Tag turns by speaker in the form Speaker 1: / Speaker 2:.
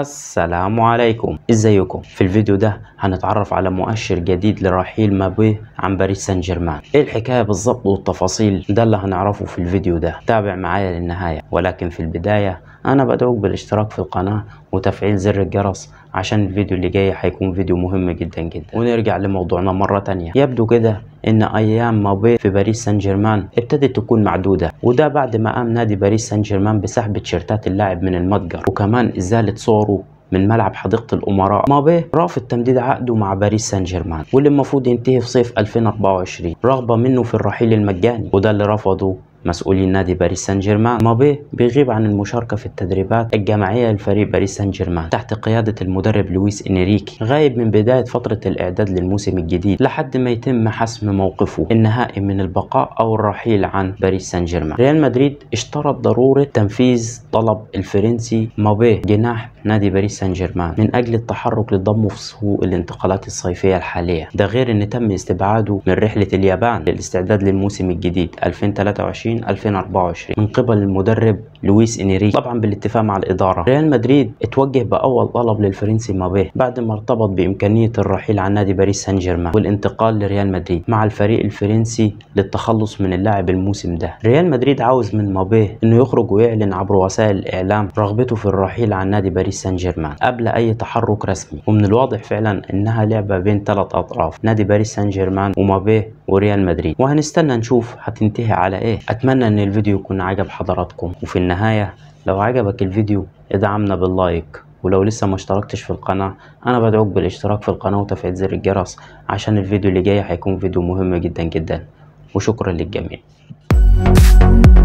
Speaker 1: السلام عليكم ازيكم في الفيديو ده هنتعرف على مؤشر جديد لرحيل مابي عن باريس سان جيرمان ايه الحكايه بالظبط والتفاصيل ده اللي هنعرفه في الفيديو ده تابع معايا للنهايه ولكن في البدايه انا بدعوك بالاشتراك في القناه وتفعيل زر الجرس عشان الفيديو اللي جاي هيكون فيديو مهم جدا جدا ونرجع لموضوعنا مرة تانية يبدو كده ان ايام مابي في باريس سان جيرمان ابتدت تكون معدودة وده بعد ما قام نادي باريس سان جيرمان بسحب تيشيرتات اللاعب من المتجر وكمان ازالة صوره من ملعب حديقة الأمراء مابي رافض تمديد عقده مع باريس سان جيرمان واللي المفروض ينتهي في صيف 2024 رغبة منه في الرحيل المجاني وده اللي رفضه مسؤولي نادي باريس سان جيرمان مابي بيغيب عن المشاركة في التدريبات الجماعية لفريق باريس سان جيرمان تحت قيادة المدرب لويس إنريكي غايب من بداية فترة الإعداد للموسم الجديد لحد ما يتم حسم موقفه النهائي من البقاء أو الرحيل عن باريس سان جيرمان ريال مدريد اشترط ضرورة تنفيذ طلب الفرنسي مابي جناح نادي باريس سان جيرمان من أجل التحرك لضمه في سوق الانتقالات الصيفية الحالية ده غير أن تم استبعاده من رحلة اليابان للاستعداد للموسم الجديد 2023 2020 2024 من قبل المدرب لويس انيري طبعا بالاتفاق مع الاداره ريال مدريد اتوجه باول طلب للفرنسي مابيه بعد ما ارتبط بامكانيه الرحيل عن نادي باريس سان جيرمان والانتقال لريال مدريد مع الفريق الفرنسي للتخلص من اللاعب الموسم ده ريال مدريد عاوز من مابيه انه يخرج ويعلن عبر وسائل الاعلام رغبته في الرحيل عن نادي باريس سان جيرمان قبل اي تحرك رسمي ومن الواضح فعلا انها لعبه بين ثلاث اطراف نادي باريس سان جيرمان ومابيه وريال مدريد وهنستنى نشوف هتنتهي على ايه اكيد أتمنى أن الفيديو يكون عجب حضراتكم وفي النهاية لو عجبك الفيديو ادعمنا باللايك ولو لسه ما اشتركتش في القناة أنا بدعوك بالاشتراك في القناة وتفعيل زر الجرس عشان الفيديو اللي جاي هيكون فيديو مهم جدا جدا وشكرا للجميع